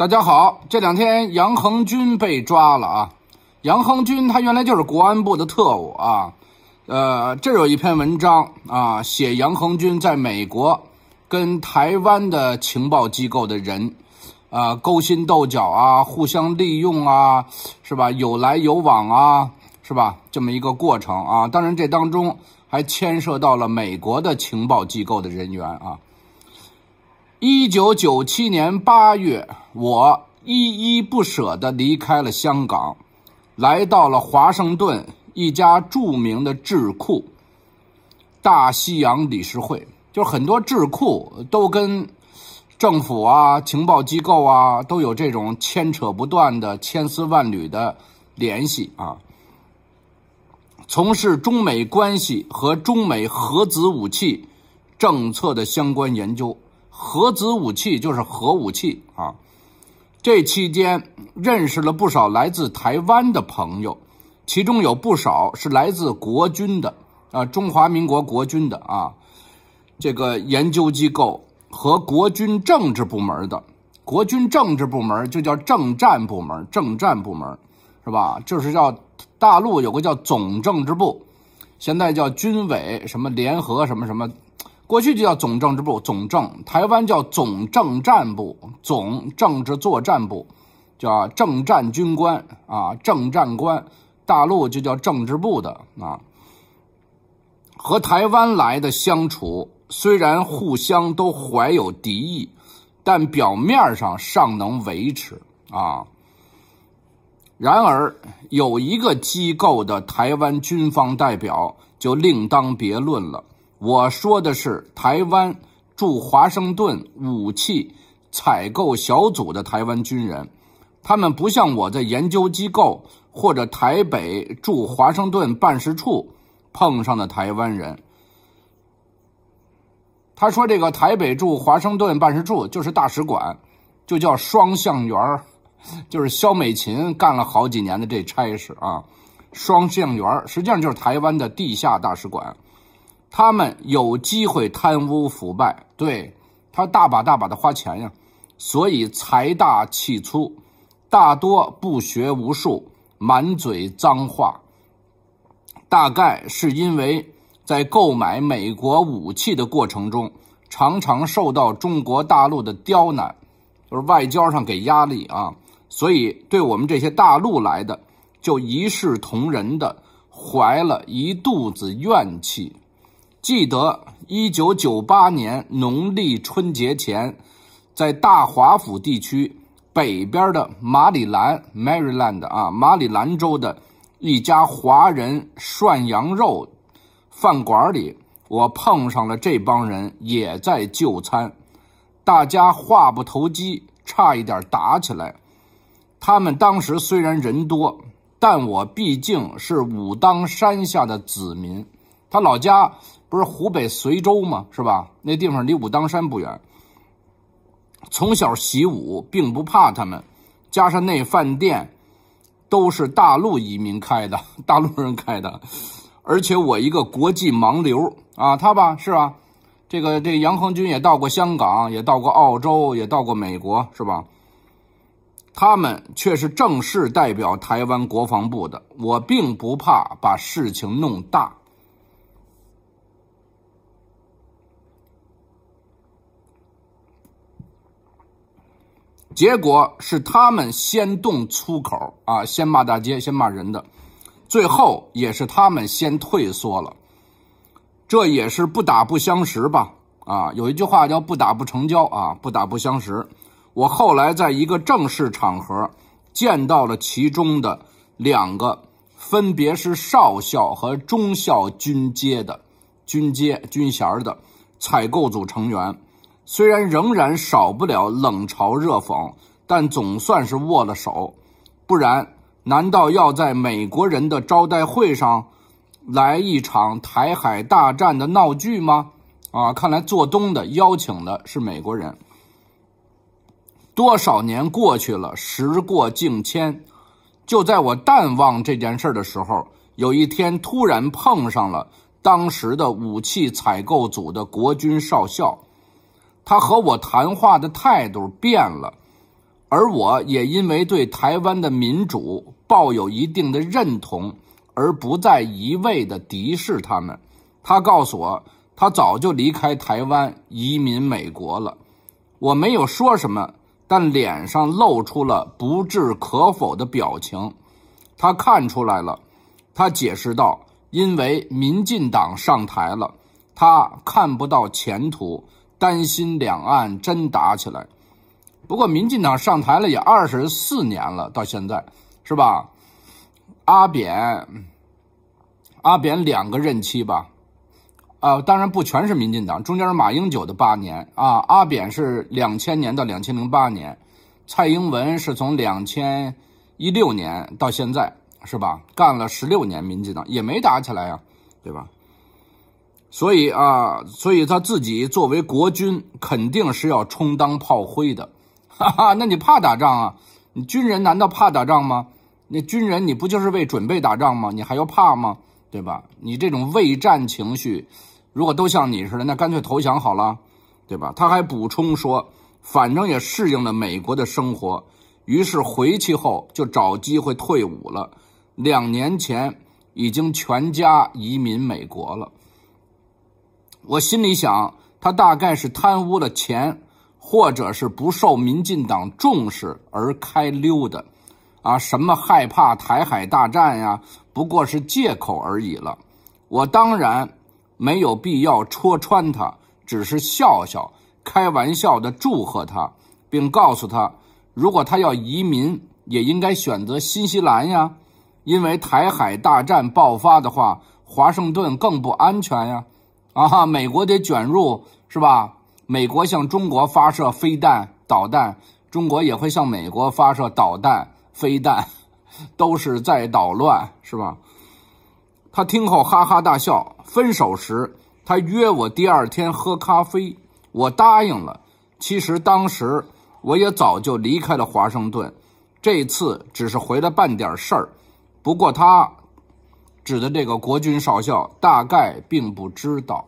大家好，这两天杨恒军被抓了啊。杨恒军他原来就是国安部的特务啊，呃，这有一篇文章啊，写杨恒军在美国跟台湾的情报机构的人啊勾心斗角啊，互相利用啊，是吧？有来有往啊，是吧？这么一个过程啊，当然这当中还牵涉到了美国的情报机构的人员啊。一九九七年八月，我依依不舍地离开了香港，来到了华盛顿一家著名的智库——大西洋理事会。就很多智库都跟政府啊、情报机构啊都有这种牵扯不断的、千丝万缕的联系啊。从事中美关系和中美核子武器政策的相关研究。核子武器就是核武器啊！这期间认识了不少来自台湾的朋友，其中有不少是来自国军的啊，中华民国国军的啊，这个研究机构和国军政治部门的，国军政治部门就叫政战部门，政战部门是吧？就是叫大陆有个叫总政治部，现在叫军委什么联合什么什么。过去就叫总政治部总政，台湾叫总政战部总政治作战部，叫政战军官啊政战官，大陆就叫政治部的啊。和台湾来的相处，虽然互相都怀有敌意，但表面上尚能维持啊。然而有一个机构的台湾军方代表就另当别论了。我说的是台湾驻华盛顿武器采购小组的台湾军人，他们不像我在研究机构或者台北驻华盛顿办事处碰上的台湾人。他说，这个台北驻华盛顿办事处就是大使馆，就叫双向园儿，就是肖美琴干了好几年的这差事啊。双向园儿实际上就是台湾的地下大使馆。他们有机会贪污腐败，对他大把大把的花钱呀，所以财大气粗，大多不学无术，满嘴脏话。大概是因为在购买美国武器的过程中，常常受到中国大陆的刁难，就是外交上给压力啊，所以对我们这些大陆来的就一视同仁的怀了一肚子怨气。记得一九九八年农历春节前，在大华府地区北边的马里兰 （Maryland） 啊，马里兰州的一家华人涮羊肉饭馆里，我碰上了这帮人也在就餐，大家话不投机，差一点打起来。他们当时虽然人多，但我毕竟是武当山下的子民，他老家。不是湖北随州吗？是吧？那地方离武当山不远。从小习武，并不怕他们。加上那饭店都是大陆移民开的，大陆人开的。而且我一个国际盲流啊，他吧，是吧？这个这杨恒军也到过香港，也到过澳洲，也到过美国，是吧？他们却是正式代表台湾国防部的。我并不怕把事情弄大。结果是他们先动粗口啊，先骂大街，先骂人的，最后也是他们先退缩了。这也是不打不相识吧？啊，有一句话叫“不打不成交”，啊，不打不相识。我后来在一个正式场合见到了其中的两个，分别是少校和中校军阶的军阶军衔的采购组成员。虽然仍然少不了冷嘲热讽，但总算是握了手，不然难道要在美国人的招待会上来一场台海大战的闹剧吗？啊，看来做东的邀请的是美国人。多少年过去了，时过境迁，就在我淡忘这件事的时候，有一天突然碰上了当时的武器采购组的国军少校。他和我谈话的态度变了，而我也因为对台湾的民主抱有一定的认同，而不再一味的敌视他们。他告诉我，他早就离开台湾，移民美国了。我没有说什么，但脸上露出了不置可否的表情。他看出来了，他解释道：“因为民进党上台了，他看不到前途。”担心两岸真打起来，不过民进党上台了也二十四年了，到现在是吧？阿扁，阿扁两个任期吧，啊，当然不全是民进党，中间是马英九的八年啊，阿扁是两千年到两千零八年，蔡英文是从两千一六年到现在是吧？干了十六年民进党也没打起来呀，对吧？所以啊，所以他自己作为国军，肯定是要充当炮灰的。哈哈，那你怕打仗啊？你军人难道怕打仗吗？那军人你不就是为准备打仗吗？你还要怕吗？对吧？你这种畏战情绪，如果都像你似的，那干脆投降好了，对吧？他还补充说：“反正也适应了美国的生活。”于是回去后就找机会退伍了。两年前已经全家移民美国了。我心里想，他大概是贪污了钱，或者是不受民进党重视而开溜的，啊，什么害怕台海大战呀，不过是借口而已了。我当然没有必要戳穿他，只是笑笑，开玩笑的祝贺他，并告诉他，如果他要移民，也应该选择新西兰呀，因为台海大战爆发的话，华盛顿更不安全呀。啊，美国得卷入是吧？美国向中国发射飞弹、导弹，中国也会向美国发射导弹、飞弹，都是在捣乱是吧？他听后哈哈大笑。分手时，他约我第二天喝咖啡，我答应了。其实当时我也早就离开了华盛顿，这次只是回来办点事儿。不过他指的这个国军少校，大概并不知道。